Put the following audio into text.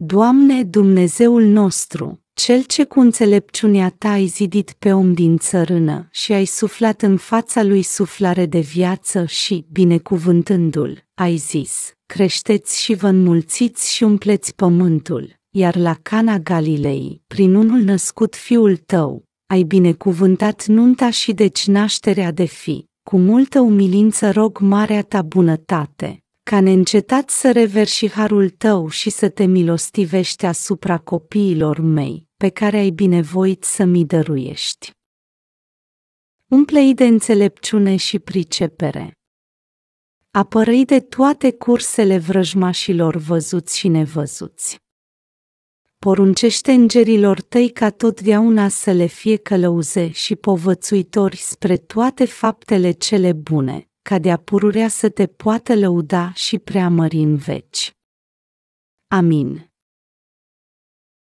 Doamne Dumnezeul nostru, cel ce cu înțelepciunea ta ai zidit pe om din țărână și ai suflat în fața lui suflare de viață și, binecuvântându-l, ai zis, creșteți și vă înmulțiți și umpleți pământul, iar la Cana Galilei, prin unul născut fiul tău, ai binecuvântat nunta și deci nașterea de fi, cu multă umilință rog marea ta bunătate, ca neîncetat să reverși harul tău și să te milostivești asupra copiilor mei, pe care ai binevoit să mi dăruiești. Umplei de înțelepciune și pricepere. Apărăi de toate cursele vrăjmașilor văzuți și nevăzuți. Poruncește îngerilor tăi ca totdeauna să le fie călăuze și povățuitori spre toate faptele cele bune, ca de-a pururea să te poată lăuda și preamări în veci. Amin.